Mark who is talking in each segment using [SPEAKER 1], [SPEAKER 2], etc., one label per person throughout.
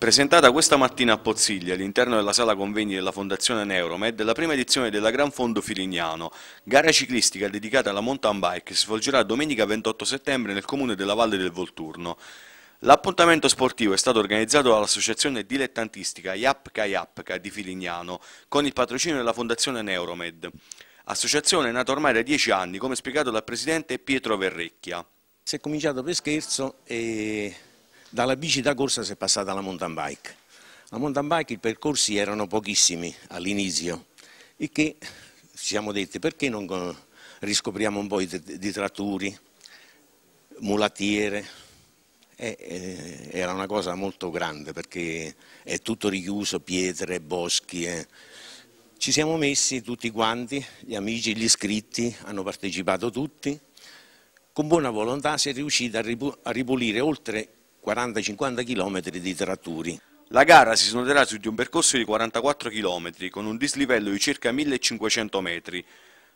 [SPEAKER 1] Presentata questa mattina a Pozziglia all'interno della sala convegni della Fondazione Neuromed, la prima edizione della Gran Fondo Filignano, gara ciclistica dedicata alla mountain bike, che si svolgerà domenica 28 settembre nel comune della Valle del Volturno. L'appuntamento sportivo è stato organizzato dall'associazione dilettantistica Iapca Iapca di Filignano con il patrocinio della Fondazione Neuromed, associazione nata ormai da dieci anni come spiegato dal presidente Pietro Verrecchia.
[SPEAKER 2] Si è cominciato per scherzo e dalla bici da corsa si è passata alla mountain bike. La mountain bike i percorsi erano pochissimi all'inizio e che ci siamo detti perché non riscopriamo un po' i ditratturi, mulattiere, eh, eh, era una cosa molto grande perché è tutto richiuso, pietre, boschi. Eh. Ci siamo messi tutti quanti, gli amici, gli iscritti, hanno partecipato tutti. Con buona volontà si è riusciti a, ripulire oltre 40-50 km di tratturi.
[SPEAKER 1] La gara si snoderà su di un percorso di 44 km con un dislivello di circa 1500 metri.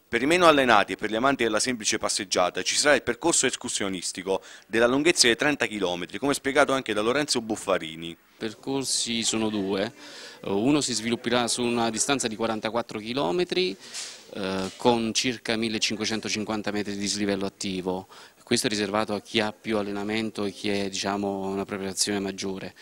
[SPEAKER 1] Per i meno allenati e per gli amanti della semplice passeggiata ci sarà il percorso escursionistico della lunghezza di 30 km, come spiegato anche da Lorenzo Buffarini. I
[SPEAKER 3] percorsi sono due, uno si svilupperà su una distanza di 44 km eh, con circa 1550 metri di slivello attivo. Questo è riservato a chi ha più allenamento e chi ha diciamo, una preparazione maggiore.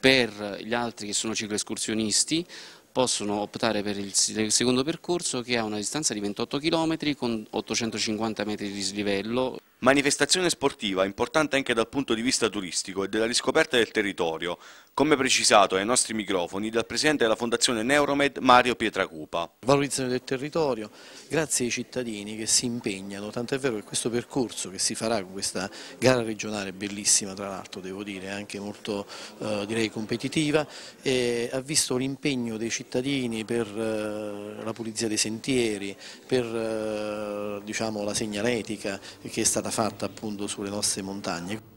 [SPEAKER 3] Per gli altri che sono cicloescursionisti possono optare per il secondo percorso che ha una distanza di 28 km con 850 metri di slivello.
[SPEAKER 1] Manifestazione sportiva importante anche dal punto di vista turistico e della riscoperta del territorio, come precisato ai nostri microfoni dal presidente della fondazione Neuromed Mario Pietracupa.
[SPEAKER 4] Valorizzazione del territorio grazie ai cittadini che si impegnano, tant'è vero che questo percorso che si farà con questa gara regionale bellissima tra l'altro devo dire, anche molto eh, direi competitiva, eh, ha visto l'impegno dei cittadini per eh, la pulizia dei sentieri, per eh, diciamo, la segnaletica che è stata stata fatta appunto sulle nostre montagne.